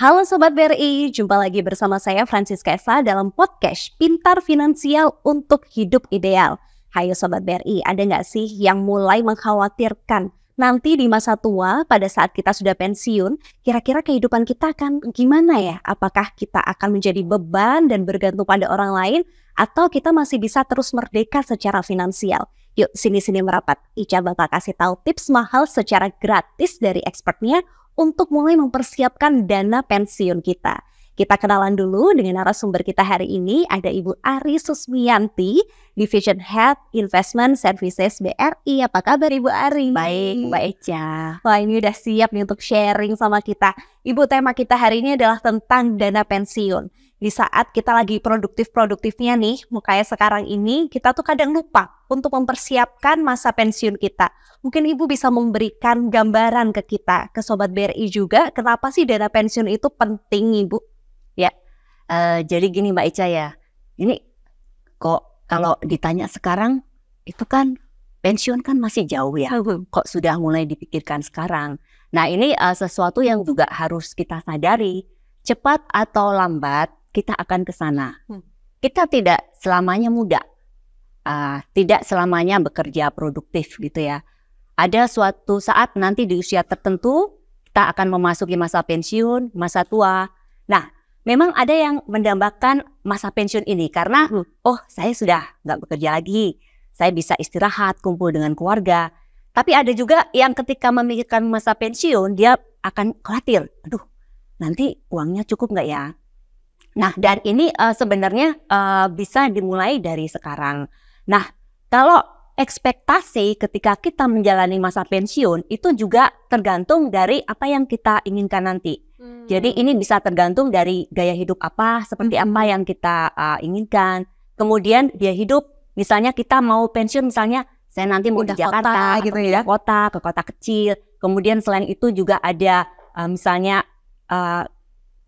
Halo Sobat BRI, jumpa lagi bersama saya Francis Eva dalam podcast Pintar Finansial untuk Hidup Ideal. Hayo Sobat BRI, ada nggak sih yang mulai mengkhawatirkan nanti di masa tua pada saat kita sudah pensiun, kira-kira kehidupan kita akan gimana ya? Apakah kita akan menjadi beban dan bergantung pada orang lain atau kita masih bisa terus merdeka secara finansial? Yuk sini-sini merapat. Ica bakal kasih tahu tips mahal secara gratis dari expertnya untuk mulai mempersiapkan dana pensiun kita. Kita kenalan dulu dengan narasumber kita hari ini, ada Ibu Ari Susmianti, Division Head Investment Services BRI. Apa kabar Ibu Ari? Baik, Mbak Eca. Wah ini udah siap nih untuk sharing sama kita. Ibu tema kita hari ini adalah tentang dana pensiun di saat kita lagi produktif-produktifnya nih, mukanya sekarang ini, kita tuh kadang lupa untuk mempersiapkan masa pensiun kita. Mungkin Ibu bisa memberikan gambaran ke kita, ke Sobat BRI juga, kenapa sih dana pensiun itu penting Ibu? Ya, uh, jadi gini Mbak Ica ya, ini kok kalau ditanya sekarang, itu kan pensiun kan masih jauh ya, kok sudah mulai dipikirkan sekarang. Nah ini uh, sesuatu yang juga harus kita sadari, cepat atau lambat kita akan ke sana. Hmm. Kita tidak selamanya muda, uh, tidak selamanya bekerja produktif gitu ya. Ada suatu saat nanti di usia tertentu kita akan memasuki masa pensiun, masa tua. Nah, memang ada yang mendambakan masa pensiun ini karena hmm. oh saya sudah nggak bekerja lagi, saya bisa istirahat, kumpul dengan keluarga. Tapi ada juga yang ketika memikirkan masa pensiun dia akan khawatir, aduh nanti uangnya cukup nggak ya? Nah, dan ini uh, sebenarnya uh, bisa dimulai dari sekarang. Nah, kalau ekspektasi ketika kita menjalani masa pensiun itu juga tergantung dari apa yang kita inginkan nanti. Hmm. Jadi ini bisa tergantung dari gaya hidup apa, seperti hmm. apa yang kita uh, inginkan. Kemudian dia hidup, misalnya kita mau pensiun misalnya saya nanti mau Udah di Jakarta, kota, gitu ya. kota, ke kota kecil. Kemudian selain itu juga ada uh, misalnya uh,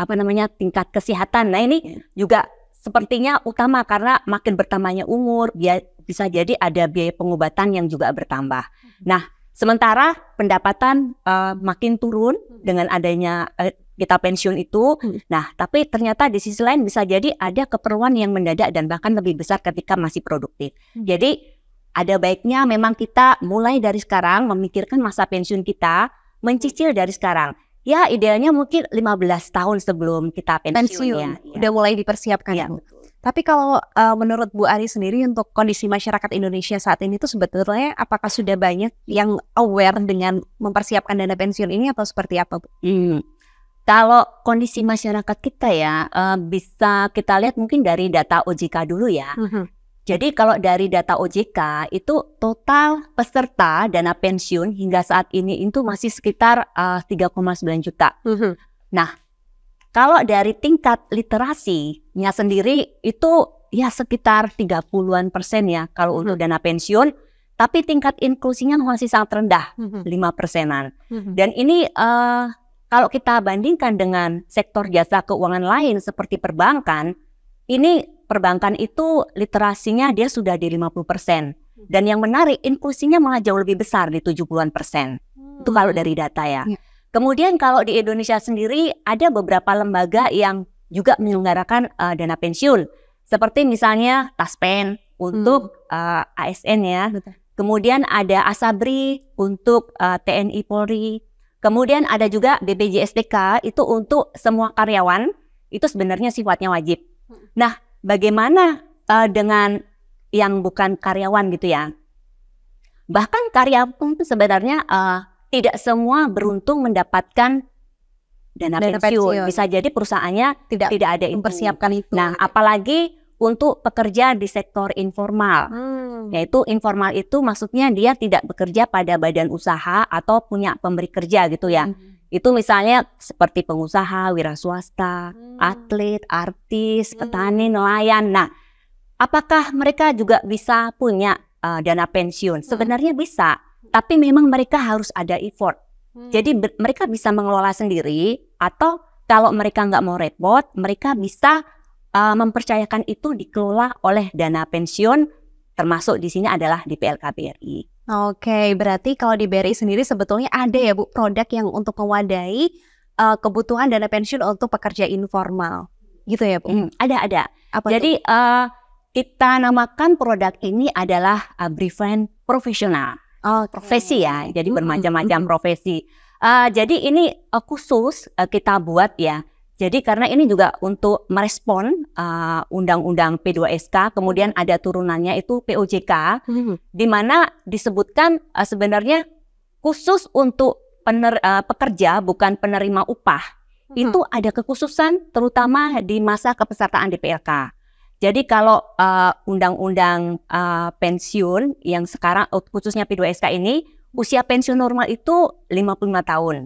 apa namanya tingkat kesehatan. Nah ini iya. juga sepertinya utama karena makin bertambahnya umur bisa jadi ada biaya pengobatan yang juga bertambah. Hmm. Nah sementara pendapatan uh, makin turun hmm. dengan adanya uh, kita pensiun itu. Hmm. Nah tapi ternyata di sisi lain bisa jadi ada keperluan yang mendadak dan bahkan lebih besar ketika masih produktif. Jadi ada baiknya memang kita mulai dari sekarang memikirkan masa pensiun kita mencicil dari sekarang ya idealnya mungkin 15 tahun sebelum kita pensiun, pensiun. Ya, ya. udah ya. mulai dipersiapkan ya. Tapi kalau uh, menurut Bu Ari sendiri untuk kondisi masyarakat Indonesia saat ini itu sebetulnya apakah sudah banyak yang aware dengan mempersiapkan dana pensiun ini atau seperti apa Bu? Hmm. Kalau kondisi masyarakat kita ya uh, bisa kita lihat mungkin dari data OJK dulu ya. Uh mhm. -huh. Jadi kalau dari data OJK itu total peserta dana pensiun hingga saat ini itu masih sekitar uh, eh, 3,9 juta. Mm-hmm. Nah, kalau dari tingkat literasinya sendiri itu ya sekitar 30-an persen ya kalau untuk mm-hmm. dana pensiun, tapi tingkat inklusinya masih sangat rendah, mm -hmm. 5 persenan. Mm-hmm. Dan ini uh, kalau kita bandingkan dengan sektor jasa keuangan lain seperti perbankan, ini perbankan itu literasinya dia sudah di 50%. Hmm. Dan yang menarik, inklusinya malah jauh lebih besar di 70-an persen. Hmm. Itu kalau dari data ya. ya. Kemudian kalau di Indonesia sendiri ada beberapa lembaga yang juga menyelenggarakan uh, dana pensiun. Seperti misalnya Taspen untuk hmm. uh, eh, ASN ya. Kemudian ada Asabri untuk uh, eh, TNI Polri. Kemudian ada juga BPJSTK itu untuk semua karyawan. Itu sebenarnya sifatnya wajib Hmm. Nah, bagaimana uh, dengan yang bukan karyawan gitu ya? Bahkan karyawan itu sebenarnya uh, tidak semua beruntung mendapatkan dana, dana pensiun. pensiun. Bisa jadi perusahaannya tidak tidak ada mempersiapkan itu. itu. Nah, apalagi untuk pekerja di sektor informal. Hmm. Yaitu informal itu maksudnya dia tidak bekerja pada badan usaha atau punya pemberi kerja gitu ya. Hmm. Itu misalnya seperti pengusaha, wira swasta, hmm. atlet, artis, hmm. petani, nelayan. Nah, apakah mereka juga bisa punya uh, dana pensiun? Hmm. Sebenarnya bisa, tapi memang mereka harus ada effort. Hmm. Jadi mereka bisa mengelola sendiri atau kalau mereka nggak mau repot, mereka bisa uh, mempercayakan itu dikelola oleh dana pensiun termasuk di sini adalah di PLKBRI. Oke, berarti kalau di BRI sendiri sebetulnya ada ya Bu produk yang untuk mewadahi uh, eh, kebutuhan dana pensiun untuk pekerja informal. Gitu ya Bu? Hmm, ada, ada. Apa Jadi uh, kita namakan produk ini adalah Abrivan eh, Profesional. Oh, okay. profesi ya. Jadi hmm, hmm, bermacam-macam hmm. profesi. Uh, jadi ini uh, khusus uh, kita buat ya jadi karena ini juga untuk merespon uh, undang-undang P2SK, kemudian hmm. ada turunannya itu POJK, hmm. di mana disebutkan uh, sebenarnya khusus untuk pener, uh, pekerja bukan penerima upah hmm. itu ada kekhususan terutama di masa kepesertaan di PLK. Jadi kalau uh, undang-undang uh, pensiun yang sekarang khususnya P2SK ini usia pensiun normal itu 55 tahun.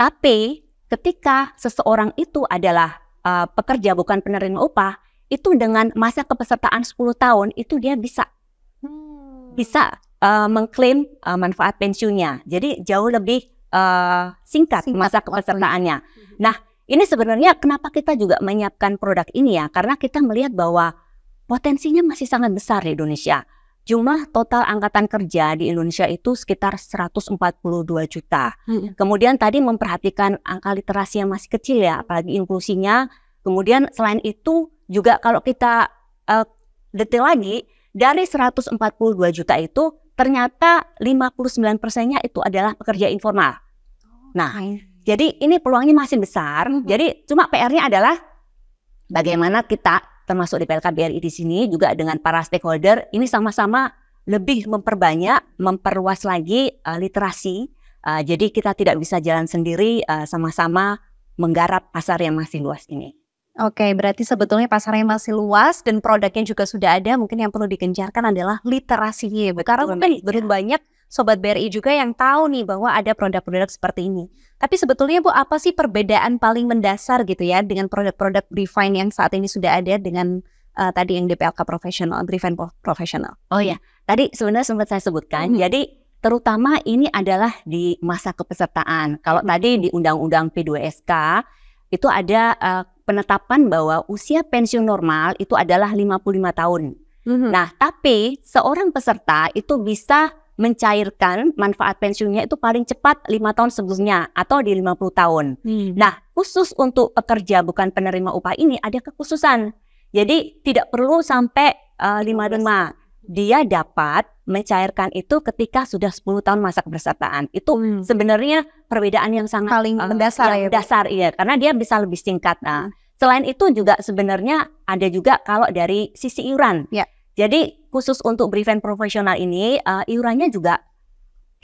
Tapi ketika seseorang itu adalah uh, pekerja bukan penerima upah, itu dengan masa kepesertaan 10 tahun itu dia bisa hmm. bisa uh, mengklaim uh, manfaat pensiunnya. Jadi jauh lebih uh, singkat, singkat masa kepesertaannya. waktunya. Hmm. Nah, ini sebenarnya kenapa kita juga menyiapkan produk ini ya? Karena kita melihat bahwa potensinya masih sangat besar di Indonesia jumlah total angkatan kerja di Indonesia itu sekitar 142 juta. Hmm. Kemudian tadi memperhatikan angka literasi yang masih kecil ya, apalagi inklusinya. Kemudian selain itu juga kalau kita uh, detail lagi dari 142 juta itu ternyata 59 persennya itu adalah pekerja informal. Oh, nah, hmm. jadi ini peluangnya masih besar. Hmm. Jadi cuma PR-nya adalah bagaimana kita termasuk di PLK BRI di sini juga dengan para stakeholder ini sama-sama lebih memperbanyak, memperluas lagi uh, literasi. Uh, jadi kita tidak bisa jalan sendiri, uh, sama-sama menggarap pasar yang masih luas ini. Oke, berarti sebetulnya pasarnya masih luas dan produknya juga sudah ada. Mungkin yang perlu dikencarkan adalah literasinya, ya, Betul, karena mungkin belum iya. banyak sobat BRI juga yang tahu nih bahwa ada produk-produk seperti ini. Tapi sebetulnya Bu apa sih perbedaan paling mendasar gitu ya dengan produk-produk Refine yang saat ini sudah ada dengan uh, tadi yang DPLK profesional, Refine profesional? Oh ya, tadi sebenarnya sempat saya sebutkan. Hmm. Jadi terutama ini adalah di masa kepesertaan. Kalau tadi di Undang-Undang P2SK itu ada uh, penetapan bahwa usia pensiun normal itu adalah 55 tahun. Mm -hmm. Nah, tapi seorang peserta itu bisa mencairkan manfaat pensiunnya itu paling cepat lima tahun sebelumnya atau di 50 tahun. Hmm. Nah, khusus untuk pekerja bukan penerima upah ini ada kekhususan. Jadi tidak perlu sampai uh, eh, 55. Dia dapat mencairkan itu ketika sudah 10 tahun masa kebersataan. Itu hmm. sebenarnya perbedaan yang sangat paling uh, mendasar ya. Dasar iya, karena dia bisa lebih singkat. Nah, hmm. selain itu juga sebenarnya ada juga kalau dari sisi iuran. Ya. Jadi khusus untuk brevent profesional ini uh, iurannya juga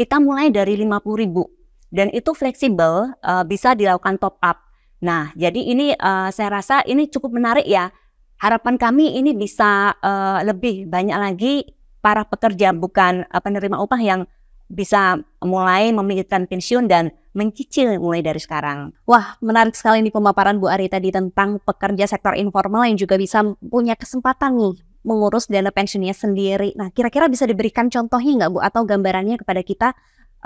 kita mulai dari 50.000 dan itu fleksibel uh, bisa dilakukan top up. Nah, jadi ini uh, saya rasa ini cukup menarik ya. Harapan kami ini bisa uh, lebih banyak lagi para pekerja bukan uh, penerima upah yang bisa mulai memikirkan pensiun dan mencicil mulai dari sekarang. Wah, menarik sekali nih pemaparan Bu Ari tadi tentang pekerja sektor informal yang juga bisa punya kesempatan nih mengurus dana pensiunnya sendiri. Nah, kira-kira bisa diberikan contohnya nggak Bu atau gambarannya kepada kita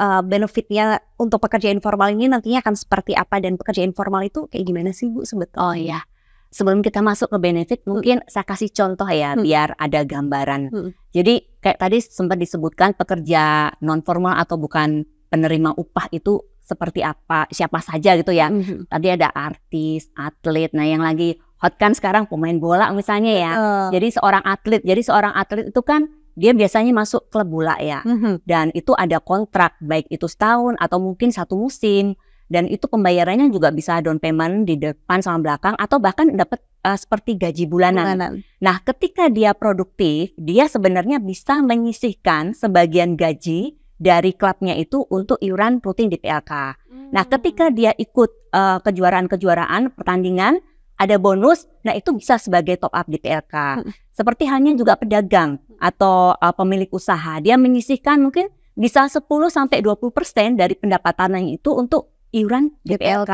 uh, benefitnya untuk pekerja informal ini nantinya akan seperti apa dan pekerja informal itu kayak gimana sih Bu sebetulnya? Oh iya. Sebelum kita masuk ke benefit, hmm. mungkin saya kasih contoh ya hmm. biar ada gambaran. Hmm. Jadi kayak tadi sempat disebutkan pekerja non formal atau bukan penerima upah itu seperti apa, siapa saja gitu ya. Hmm. Tadi ada artis, atlet, nah yang lagi hot kan sekarang pemain bola misalnya ya. Uh. Jadi seorang atlet, jadi seorang atlet itu kan dia biasanya masuk klub bola ya. Uh mhm. -huh. Dan itu ada kontrak baik itu setahun atau mungkin satu musim dan itu pembayarannya juga bisa down payment di depan sama belakang atau bahkan dapat uh, eh, seperti gaji bulanan. bulanan. Nah, ketika dia produktif, dia sebenarnya bisa menyisihkan sebagian gaji dari klubnya itu untuk iuran rutin di PLK. Nah, hmm. Nah, ketika dia ikut eh, kejuaraan-kejuaraan uh, pertandingan ada bonus, nah itu bisa sebagai top up di PLK. Hmm. Seperti hanya juga pedagang atau uh, pemilik usaha, dia menyisihkan mungkin bisa 10 sampai 20% dari pendapatannya itu untuk iuran di PLK.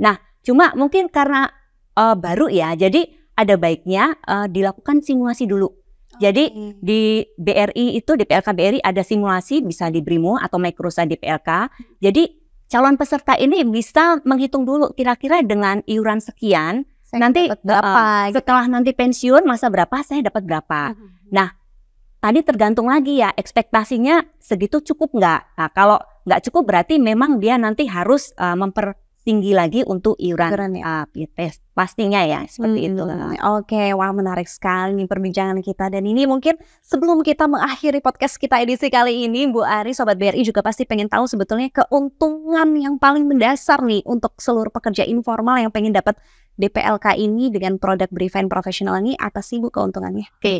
Nah, cuma mungkin karena uh, baru ya, jadi ada baiknya uh, dilakukan simulasi dulu. Jadi di BRI itu di PLK BRI ada simulasi bisa di Brimo atau Microsa di PLK. Jadi calon peserta ini bisa menghitung dulu kira-kira dengan iuran sekian saya nanti berapa uh, gitu. setelah nanti pensiun masa berapa saya dapat berapa. Uh-huh. Nah, tadi tergantung lagi ya ekspektasinya segitu cukup nggak? Nah, kalau nggak cukup berarti memang dia nanti harus uh, eh, memper tinggi lagi untuk iuran, ya? uh, pastinya ya seperti hmm, itu. Oke, okay. wah menarik sekali nih perbincangan kita dan ini mungkin sebelum kita mengakhiri podcast kita edisi kali ini, Bu Ari, sobat BRI juga pasti pengen tahu sebetulnya keuntungan yang paling mendasar nih untuk seluruh pekerja informal yang pengen dapat DPLK ini dengan produk Brifine Professional ini apa sih Bu keuntungannya? Oke, okay.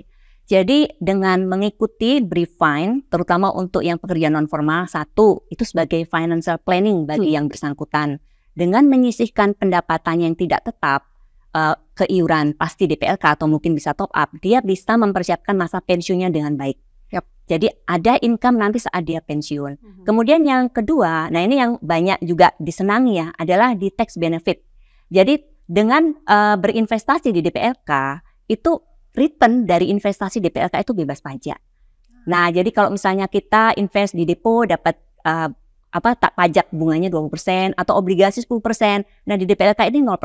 jadi dengan mengikuti Brifine, terutama untuk yang pekerjaan non formal, satu itu sebagai financial planning bagi hmm. yang bersangkutan. Dengan menyisihkan pendapatan yang tidak tetap uh, eh, ke iuran pasti DPLK atau mungkin bisa top up, dia bisa mempersiapkan masa pensiunnya dengan baik. Yep. Jadi ada income nanti saat dia pensiun. Mm -hmm. Kemudian yang kedua, nah ini yang banyak juga disenangi ya, adalah di tax benefit. Jadi dengan uh, berinvestasi di DPRK itu return dari investasi DPRK itu bebas pajak. Nah, jadi kalau misalnya kita invest di depo dapat uh, apa tak pajak bunganya 20% atau obligasi 10%. Nah, di DPRK ini 0%.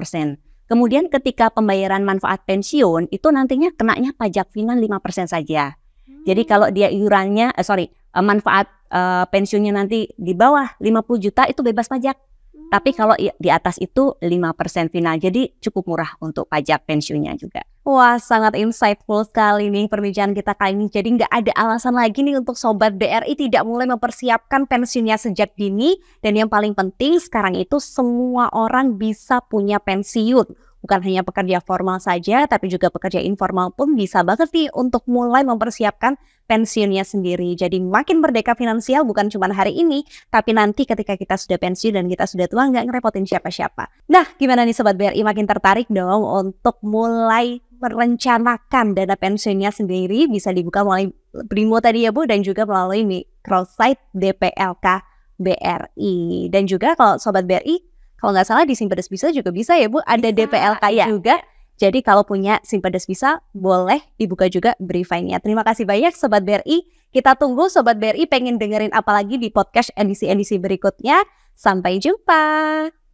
Kemudian ketika pembayaran manfaat pensiun itu nantinya kenanya pajak final 5% saja. Jadi hmm. kalau dia iurannya eh, sorry, eh, manfaat uh, pensiunnya nanti di bawah 50 juta itu bebas pajak. Tapi kalau di atas itu 5% final, jadi cukup murah untuk pajak pensiunnya juga. Wah, sangat insightful sekali nih perbincangan kita kali ini. Jadi nggak ada alasan lagi nih untuk Sobat BRI tidak mulai mempersiapkan pensiunnya sejak dini. Dan yang paling penting sekarang itu semua orang bisa punya pensiun bukan hanya pekerja formal saja, tapi juga pekerja informal pun bisa banget nih untuk mulai mempersiapkan pensiunnya sendiri. Jadi makin merdeka finansial bukan cuma hari ini, tapi nanti ketika kita sudah pensiun dan kita sudah tua nggak ngerepotin siapa-siapa. Nah, gimana nih Sobat BRI makin tertarik dong untuk mulai merencanakan dana pensiunnya sendiri bisa dibuka melalui Brimo tadi ya Bu dan juga melalui microsite DPLK BRI. Dan juga kalau Sobat BRI kalau nggak salah di Simpedes Bisa juga bisa ya Bu, ada bisa, DPLK ya. juga. Jadi kalau punya Simpedes Bisa, boleh dibuka juga briefingnya. Terima kasih banyak Sobat BRI. Kita tunggu Sobat BRI pengen dengerin apalagi di podcast edisi-edisi berikutnya. Sampai jumpa.